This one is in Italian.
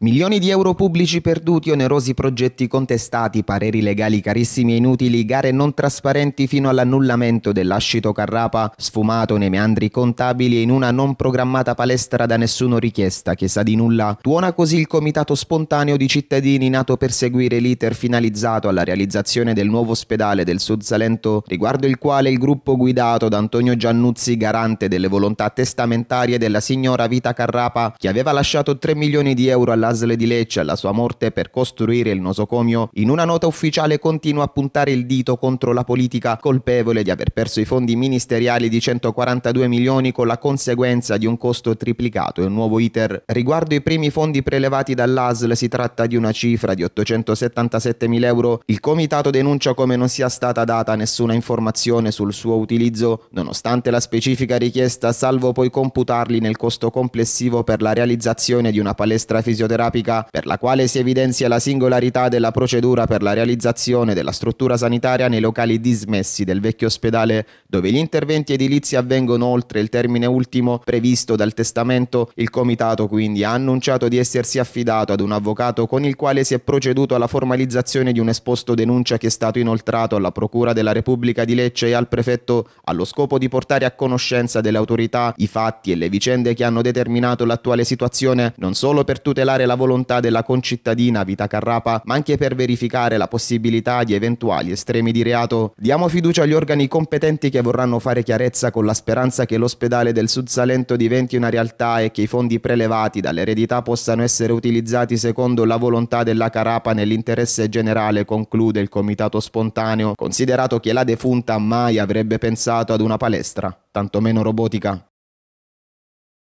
Milioni di euro pubblici perduti, onerosi progetti contestati, pareri legali carissimi e inutili, gare non trasparenti fino all'annullamento dell'ascito Carrapa, sfumato nei meandri contabili e in una non programmata palestra da nessuno richiesta, che sa di nulla. Tuona così il comitato spontaneo di cittadini nato per seguire l'iter finalizzato alla realizzazione del nuovo ospedale del Sud Salento, riguardo il quale il gruppo guidato da Antonio Giannuzzi, garante delle volontà testamentarie della signora Vita Carrapa, che aveva lasciato 3 milioni di euro alla dell'ASL di Lecce alla sua morte per costruire il nosocomio, in una nota ufficiale continua a puntare il dito contro la politica colpevole di aver perso i fondi ministeriali di 142 milioni con la conseguenza di un costo triplicato e un nuovo iter. Riguardo i primi fondi prelevati dall'ASL si tratta di una cifra di 877 mila euro. Il comitato denuncia come non sia stata data nessuna informazione sul suo utilizzo, nonostante la specifica richiesta, salvo poi computarli nel costo complessivo per la realizzazione di una palestra fisioterapica psicoterapica per la quale si evidenzia la singolarità della procedura per la realizzazione della struttura sanitaria nei locali dismessi del vecchio ospedale dove gli interventi edilizi avvengono oltre il termine ultimo previsto dal testamento, il comitato quindi ha annunciato di essersi affidato ad un avvocato con il quale si è proceduto alla formalizzazione di un esposto denuncia che è stato inoltrato alla Procura della Repubblica di Lecce e al prefetto allo scopo di portare a conoscenza delle autorità i fatti e le vicende che hanno determinato l'attuale situazione non solo per tutelare la volontà della concittadina Vita Carrapa, ma anche per verificare la possibilità di eventuali estremi di reato. Diamo fiducia agli organi competenti che vorranno fare chiarezza con la speranza che l'ospedale del Sud Salento diventi una realtà e che i fondi prelevati dall'eredità possano essere utilizzati secondo la volontà della Carapa nell'interesse generale, conclude il comitato spontaneo, considerato che la defunta mai avrebbe pensato ad una palestra, tantomeno robotica.